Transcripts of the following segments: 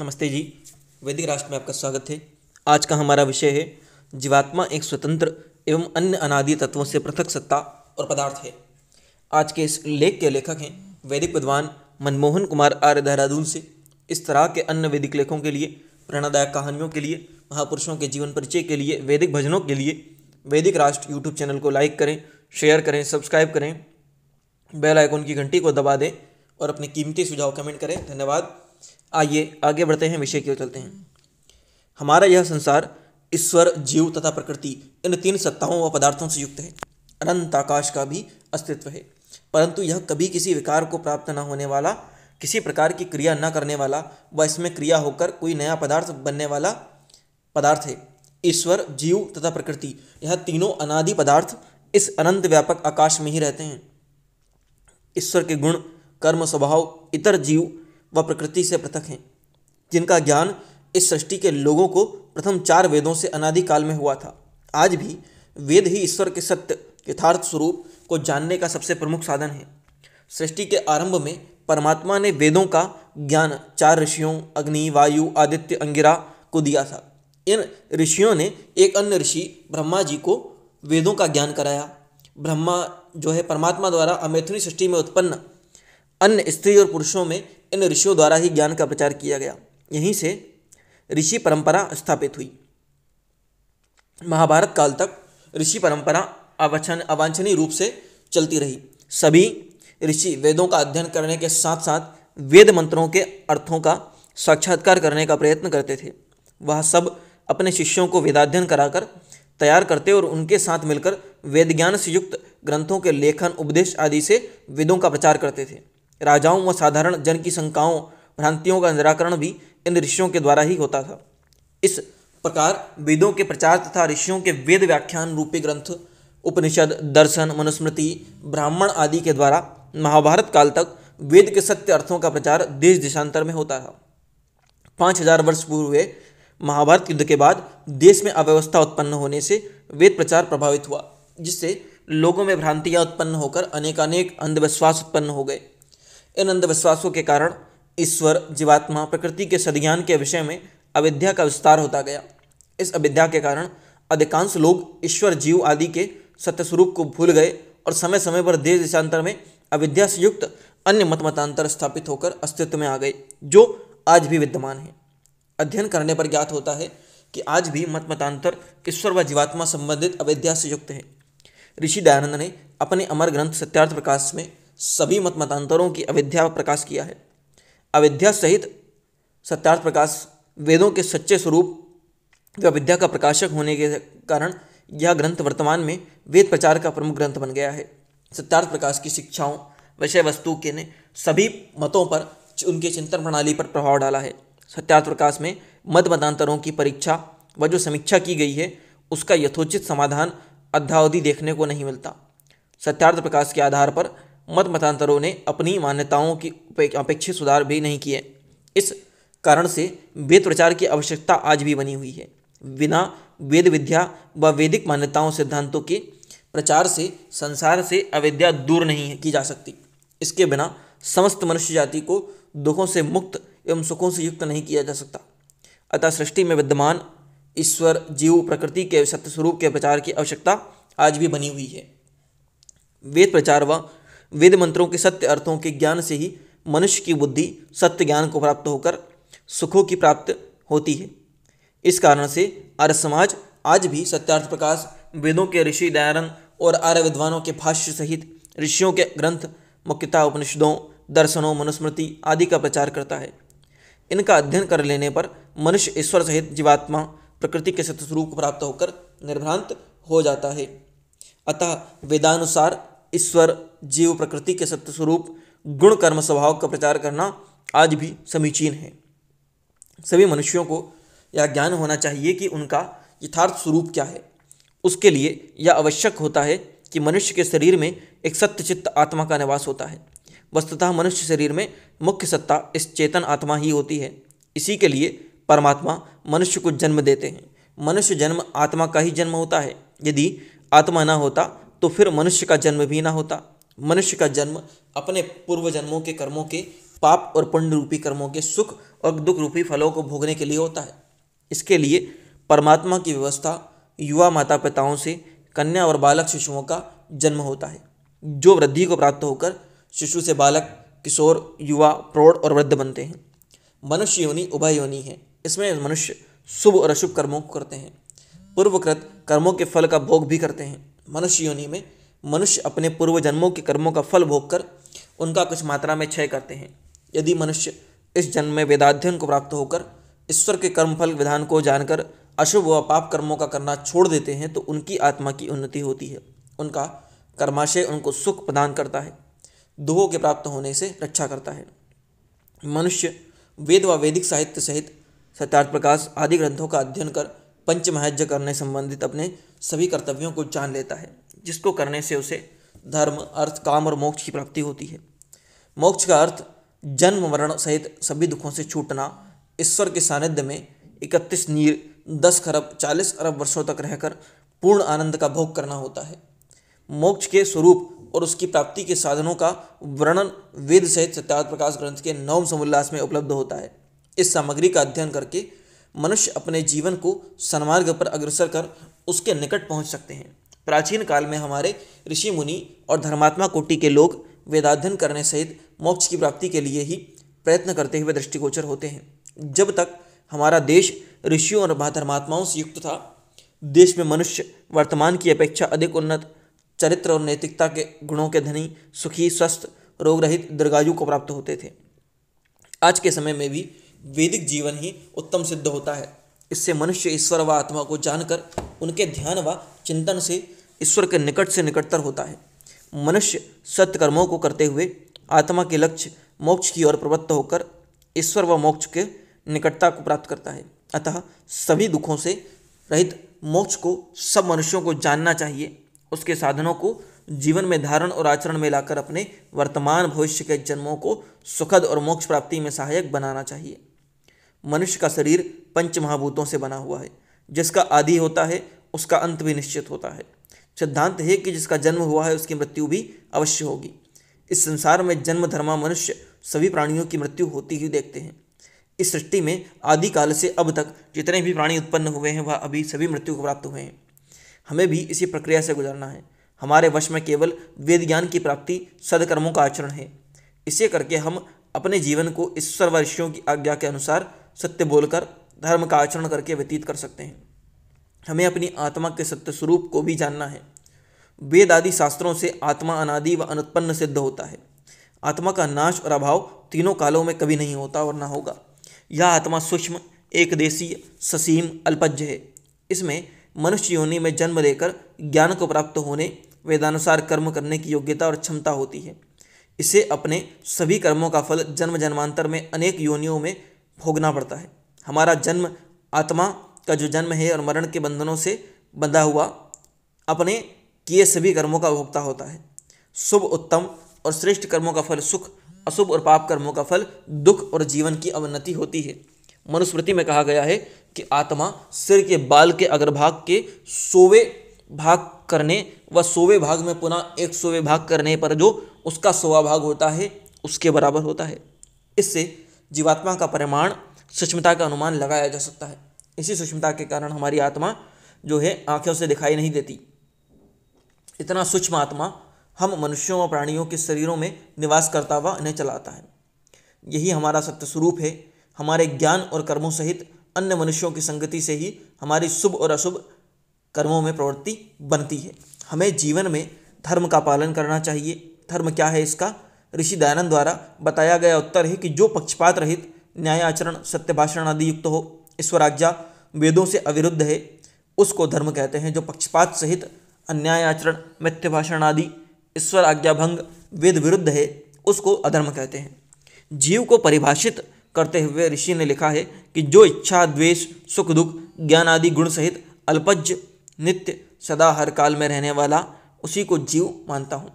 नमस्ते जी वैदिक राष्ट्र में आपका स्वागत है आज का हमारा विषय है जीवात्मा एक स्वतंत्र एवं अन्य अनादि तत्वों से पृथक सत्ता और पदार्थ है आज के इस लेख के लेखक हैं वैदिक विद्वान मनमोहन कुमार आर्य देहरादून से इस तरह के अन्य वैदिक लेखों के लिए प्रेरणादायक कहानियों के लिए महापुरुषों के जीवन परिचय के लिए वैदिक भजनों के लिए वैदिक राष्ट्र यूट्यूब चैनल को लाइक करें शेयर करें सब्सक्राइब करें बेल आइकॉन की घंटी को दबा दें और अपने कीमती सुझाव कमेंट करें धन्यवाद आइए आगे बढ़ते हैं विषय की ओर चलते हैं हमारा यह संसार ईश्वर जीव तथा प्रकृति इन तीन सत्ताओं व पदार्थों से युक्त है अनंत आकाश का भी अस्तित्व है परंतु यह कभी किसी विकार को प्राप्त न होने वाला किसी प्रकार की क्रिया न करने वाला व इसमें क्रिया होकर कोई नया पदार्थ बनने वाला पदार्थ है ईश्वर जीव तथा प्रकृति यह तीनों अनादि पदार्थ इस अनंत व्यापक आकाश में ही रहते हैं ईश्वर के गुण कर्म स्वभाव इतर जीव व प्रकृति से पृथक हैं जिनका ज्ञान इस सृष्टि के लोगों को प्रथम चार वेदों से अनादिकाल में हुआ था आज भी वेद ही ईश्वर के सत्य यथार्थ स्वरूप को जानने का सबसे प्रमुख साधन है सृष्टि के आरंभ में परमात्मा ने वेदों का ज्ञान चार ऋषियों अग्नि वायु आदित्य अंगिरा को दिया था इन ऋषियों ने एक अन्य ऋषि ब्रह्मा जी को वेदों का ज्ञान कराया ब्रह्मा जो है परमात्मा द्वारा अमेथुनी सृष्टि में उत्पन्न अन्य स्त्री और पुरुषों में इन ऋषियों द्वारा ही ज्ञान का प्रचार किया गया यहीं से ऋषि परंपरा स्थापित हुई महाभारत काल तक ऋषि परंपरा अवचन अवांछनीय रूप से चलती रही सभी ऋषि वेदों का अध्ययन करने के साथ साथ वेद मंत्रों के अर्थों का साक्षात्कार करने का प्रयत्न करते थे वह सब अपने शिष्यों को वेदाध्ययन कराकर तैयार करते और उनके साथ मिलकर वेद ज्ञान से युक्त ग्रंथों के लेखन उपदेश आदि से वेदों का प्रचार करते थे राजाओं व साधारण जन की शंकाओं भ्रांतियों का निराकरण भी इन ऋषियों के द्वारा ही होता था इस प्रकार वेदों के प्रचार तथा ऋषियों के वेद व्याख्यान रूपी ग्रंथ उपनिषद दर्शन मनुस्मृति ब्राह्मण आदि के द्वारा महाभारत काल तक वेद के सत्य अर्थों का प्रचार देश देशांतर में होता था पाँच हजार वर्ष पूर्व हुए महाभारत युद्ध के बाद देश में अव्यवस्था उत्पन्न होने से वेद प्रचार प्रभावित हुआ जिससे लोगों में भ्रांतियाँ उत्पन्न होकर अनेकानेक अंधविश्वास उत्पन्न हो गए इन अंधविश्वासों के कारण ईश्वर जीवात्मा प्रकृति के सदज्ञान के विषय में अविद्या का विस्तार होता गया इस अविद्या के कारण अधिकांश लोग ईश्वर जीव आदि के सत्य स्वरूप को भूल गए और समय समय पर देश देशांतर में अविद्या से युक्त अन्य मत मतांतर स्थापित होकर अस्तित्व में आ गए जो आज भी विद्यमान है अध्ययन करने पर ज्ञात होता है कि आज भी मत मतांतर ईश्वर व जीवात्मा संबंधित अविद्या से युक्त है ऋषि दयानंद ने अपने अमर ग्रंथ सत्यार्थ प्रकाश में सभी मत मतांतरों की अविद्या प्रकाश किया है अविद्या सहित सत्यार्थ प्रकाश वेदों के सच्चे स्वरूप व अविद्या का प्रकाशक होने के कारण यह ग्रंथ वर्तमान में वेद प्रचार का प्रमुख ग्रंथ बन गया है सत्यार्थ प्रकाश की शिक्षाओं विषय वस्तु के ने सभी मतों पर उनके चिंतन प्रणाली पर प्रभाव डाला है सत्यार्थ प्रकाश में मत मतांतरों की परीक्षा व जो समीक्षा की गई है उसका यथोचित समाधान अध्यावधि देखने को नहीं मिलता सत्यार्थ प्रकाश के आधार पर मत मतांतरों ने अपनी मान्यताओं की अपेक्षित सुधार भी नहीं किए इस कारण से वेद प्रचार की आवश्यकता आज भी बनी हुई है बिना वेद विद्या व वैदिक मान्यताओं सिद्धांतों के प्रचार से संसार से अविद्या दूर नहीं की जा सकती इसके बिना समस्त मनुष्य जाति को दुखों से मुक्त एवं सुखों से युक्त नहीं किया जा सकता अतः सृष्टि में विद्यमान ईश्वर जीव प्रकृति के सत्य स्वरूप के प्रचार की आवश्यकता आज भी बनी हुई है वेद प्रचार व वेद मंत्रों के सत्य अर्थों के ज्ञान से ही मनुष्य की बुद्धि सत्य ज्ञान को प्राप्त होकर सुखों की प्राप्त होती है इस कारण से आर्य समाज आज भी सत्यार्थ प्रकाश वेदों के ऋषि दयानंद और आर्य विद्वानों के भाष्य सहित ऋषियों के ग्रंथ मुख्यता उपनिषदों दर्शनों मनुस्मृति आदि का प्रचार करता है इनका अध्ययन कर लेने पर मनुष्य ईश्वर सहित जीवात्मा प्रकृति के सतस्वरूप स्वरूप प्राप्त होकर निर्भ्रांत हो जाता है अतः वेदानुसार ईश्वर जीव प्रकृति के सत्य स्वरूप गुण कर्म स्वभाव का प्रचार करना आज भी समीचीन है सभी मनुष्यों को यह ज्ञान होना चाहिए कि उनका यथार्थ स्वरूप क्या है उसके लिए यह आवश्यक होता है कि मनुष्य के शरीर में एक सत्यचित्त आत्मा का निवास होता है वस्तुतः मनुष्य शरीर में मुख्य सत्ता इस चेतन आत्मा ही होती है इसी के लिए परमात्मा मनुष्य को जन्म देते हैं मनुष्य जन्म आत्मा का ही जन्म होता है यदि आत्मा ना होता तो फिर मनुष्य का जन्म भी ना होता मनुष्य का जन्म अपने पूर्व जन्मों के कर्मों के पाप और पुण्य रूपी कर्मों के सुख और दुख रूपी फलों को भोगने के लिए होता है इसके लिए परमात्मा की व्यवस्था युवा माता पिताओं से कन्या और बालक शिशुओं का जन्म होता है जो वृद्धि को प्राप्त होकर शिशु से बालक किशोर युवा प्रौढ़ और वृद्ध बनते हैं मनुष्य योनि उभय योनि है इसमें मनुष्य शुभ और अशुभ कर्मों को करते हैं पूर्वकृत कर्मों के फल का भोग भी करते हैं मनुष्य योनि में मनुष्य अपने पूर्व जन्मों के कर्मों का फल भोगकर उनका कुछ मात्रा में क्षय करते हैं यदि मनुष्य इस जन्म में वेदाध्ययन को प्राप्त होकर ईश्वर के कर्मफल विधान को जानकर अशुभ व पाप कर्मों का करना छोड़ देते हैं तो उनकी आत्मा की उन्नति होती है उनका कर्माशय उनको सुख प्रदान करता है दुहों के प्राप्त होने से रक्षा करता है मनुष्य वेद व वैदिक साहित्य सहित सत्यार्थ प्रकाश आदि ग्रंथों का अध्ययन कर पंचमहज्य करने संबंधित अपने सभी कर्तव्यों को जान लेता है जिसको करने से उसे धर्म अर्थ काम और मोक्ष की प्राप्ति होती है मोक्ष का अर्थ जन्म मरण सहित सभी दुखों से छूटना ईश्वर के सानिध्य में इकतीस नीर दस खरब चालीस अरब वर्षों तक रहकर पूर्ण आनंद का भोग करना होता है मोक्ष के स्वरूप और उसकी प्राप्ति के साधनों का वर्णन वेद सहित सत्यार्थ प्रकाश ग्रंथ के नवम समोल्लास में उपलब्ध होता है इस सामग्री का अध्ययन करके मनुष्य अपने जीवन को सन्मार्ग पर अग्रसर कर उसके निकट पहुंच सकते हैं प्राचीन काल में हमारे ऋषि मुनि और धर्मात्मा कोटि के लोग वेदाध्ययन करने सहित मोक्ष की प्राप्ति के लिए ही प्रयत्न करते हुए दृष्टिगोचर होते हैं जब तक हमारा देश ऋषियों और धर्मात्माओं से युक्त था देश में मनुष्य वर्तमान की अपेक्षा अधिक उन्नत चरित्र और नैतिकता के गुणों के धनी सुखी स्वस्थ रोग रहित दीर्घायु को प्राप्त होते थे आज के समय में भी वैदिक जीवन ही उत्तम सिद्ध होता है इससे मनुष्य ईश्वर व आत्मा को जानकर उनके ध्यान व चिंतन से ईश्वर के निकट से निकटतर होता है मनुष्य सत्कर्मों को करते हुए आत्मा के लक्ष्य मोक्ष की ओर प्रवृत्त होकर ईश्वर व मोक्ष के निकटता को प्राप्त करता है अतः सभी दुखों से रहित मोक्ष को सब मनुष्यों को जानना चाहिए उसके साधनों को जीवन में धारण और आचरण में लाकर अपने वर्तमान भविष्य के जन्मों को सुखद और मोक्ष प्राप्ति में सहायक बनाना चाहिए मनुष्य का शरीर पंच महाभूतों से बना हुआ है जिसका आदि होता है उसका अंत भी निश्चित होता है सिद्धांत है कि जिसका जन्म हुआ है उसकी मृत्यु भी अवश्य होगी इस संसार में जन्म धर्मा मनुष्य सभी प्राणियों की मृत्यु होती ही देखते हैं इस सृष्टि में आदिकाल से अब तक जितने भी प्राणी उत्पन्न हुए हैं वह अभी सभी मृत्यु को प्राप्त हुए हैं हमें भी इसी प्रक्रिया से गुजरना है हमारे वश में केवल वेद ज्ञान की प्राप्ति सदकर्मों का आचरण है इसे करके हम अपने जीवन को ईश्वर वर्षियों ऋषियों की आज्ञा के अनुसार सत्य बोलकर धर्म का आचरण करके व्यतीत कर सकते हैं हमें अपनी आत्मा के सत्य स्वरूप को भी जानना है वेद आदि शास्त्रों से आत्मा अनादि व अनुत्पन्न सिद्ध होता है आत्मा का नाश और अभाव तीनों कालों में कभी नहीं होता और ना होगा यह आत्मा सूक्ष्म एकदेशीय ससीम अल्पज्य है इसमें मनुष्य योनि में जन्म लेकर ज्ञान को प्राप्त होने वेदानुसार कर्म करने की योग्यता और क्षमता होती है इसे अपने सभी कर्मों का फल जन्म जन्मांतर में अनेक योनियों में भोगना पड़ता है हमारा जन्म आत्मा का जो जन्म है और मरण के बंधनों से बंधा हुआ अपने किए सभी कर्मों का भोगता होता है शुभ उत्तम और श्रेष्ठ कर्मों का फल सुख अशुभ और पाप कर्मों का फल दुख और जीवन की अवनति होती है मनुस्मृति में कहा गया है कि आत्मा सिर के बाल के अग्रभाग के सोवे भाग करने व सोवे भाग में पुनः एक सोवे भाग करने पर जो उसका सोवा भाग होता है उसके बराबर होता है इससे जीवात्मा का परिमाण सूक्ष्मता का अनुमान लगाया जा सकता है इसी सूक्ष्मता के कारण हमारी आत्मा जो है आंखों से दिखाई नहीं देती इतना सूक्ष्म आत्मा हम मनुष्यों और प्राणियों के शरीरों में निवास करता हुआ इन्हें चलाता है यही हमारा सत्य स्वरूप है हमारे ज्ञान और कर्मों सहित अन्य मनुष्यों की संगति से ही हमारी शुभ और अशुभ कर्मों में प्रवृत्ति बनती है हमें जीवन में धर्म का पालन करना चाहिए धर्म क्या है इसका ऋषि दयानंद द्वारा बताया गया उत्तर है कि जो पक्षपात रहित न्याय आचरण सत्य भाषण आदि युक्त हो ईश्वराज्ञा वेदों से अविरुद्ध है उसको धर्म कहते हैं जो पक्षपात सहित अन्याय आचरण मिथ्य भाषण आदि ईश्वर भंग वेद विरुद्ध है उसको अधर्म कहते हैं जीव को परिभाषित करते हुए ऋषि ने लिखा है कि जो इच्छा द्वेष सुख दुख ज्ञान आदि गुण सहित अल्पज्य नित्य सदा हर काल में रहने वाला उसी को जीव मानता हूँ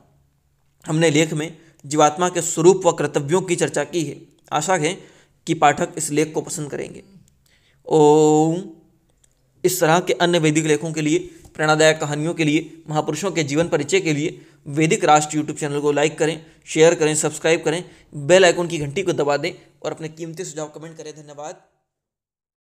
हमने लेख में जीवात्मा के स्वरूप व कर्तव्यों की चर्चा की है आशा है कि पाठक इस लेख को पसंद करेंगे ओम इस तरह के अन्य वैदिक लेखों के लिए प्रेरणादायक कहानियों के लिए महापुरुषों के जीवन परिचय के लिए वैदिक राष्ट्र यूट्यूब चैनल को लाइक करें शेयर करें सब्सक्राइब करें बेल आइकन की घंटी को दबा दें और अपने कीमती सुझाव कमेंट करें धन्यवाद